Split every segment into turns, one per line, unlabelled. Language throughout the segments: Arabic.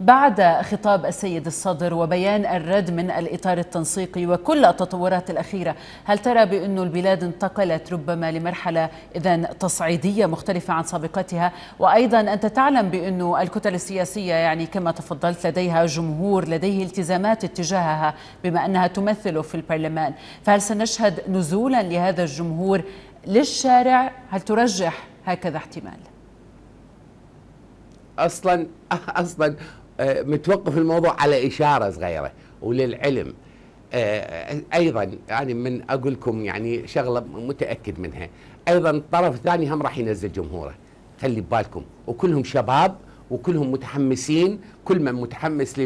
بعد خطاب السيد الصدر وبيان الرد من الإطار التنسيقي وكل التطورات الأخيرة هل ترى بأن البلاد انتقلت ربما لمرحلة إذا تصعيدية مختلفة عن سابقتها وأيضا أنت تعلم بأن الكتل السياسية يعني كما تفضلت لديها جمهور لديه التزامات اتجاهها بما أنها تمثله في البرلمان فهل سنشهد نزولا لهذا الجمهور للشارع هل ترجح هكذا احتمال؟
اصلا اصلا آه، متوقف الموضوع على اشاره صغيره وللعلم آه، آه، ايضا يعني من اقول لكم يعني شغله متاكد منها ايضا الطرف الثاني هم راح ينزل جمهوره خلي ببالكم وكلهم شباب وكلهم متحمسين كل من متحمس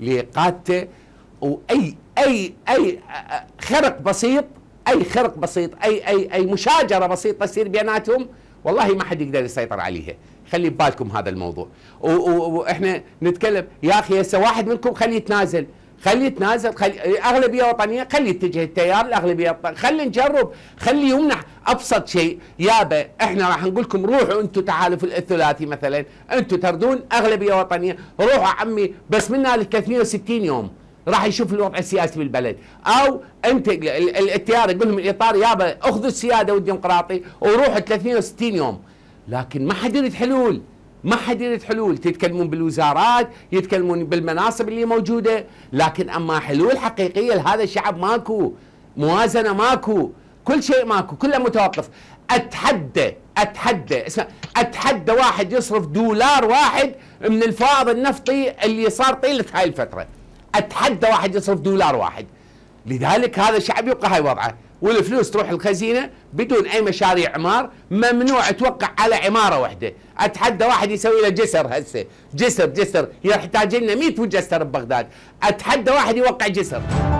لقادته واي اي اي خرق بسيط اي خرق بسيط اي اي اي مشاجره بسيطه تصير بيناتهم والله ما حد يقدر يسيطر عليها خلي ببالكم هذا الموضوع واحنا نتكلم يا اخي هسه واحد منكم خليه يتنازل خلي يتنازل خلي اغلبيه وطنيه خلي يتجه التيار الاغلبيه خلي نجرب خلي يمنح ابسط شيء يابا احنا راح نقول لكم روحوا انتم تحالف الثلاثي مثلا انتم تردون اغلبيه وطنيه روحوا عمي بس منا لك 360 يوم راح يشوف الوضع السياسي بالبلد او انت التيار يقول لهم الاطار يابا اخذوا السياده والديمقراطي وروحوا 30 و60 يوم لكن ما حد يريد حلول ما حد يريد حلول تتكلمون بالوزارات يتكلمون بالمناصب اللي موجوده لكن اما حلول حقيقيه لهذا الشعب ماكو موازنه ماكو كل شيء ماكو كله متوقف اتحدى اتحدى اتحدى واحد يصرف دولار واحد من الفائض النفطي اللي صار طيله هاي الفتره اتحدى واحد يصرف دولار واحد لذلك هذا الشعب يبقى هاي وضعه والفلوس تروح الخزينه بدون اي مشاريع عمار ممنوع اتوقع على عماره واحده اتحدى واحد يسوي له جسر هسه جسر جسر يحتاج لنا 100 جسر ببغداد اتحدى واحد يوقع جسر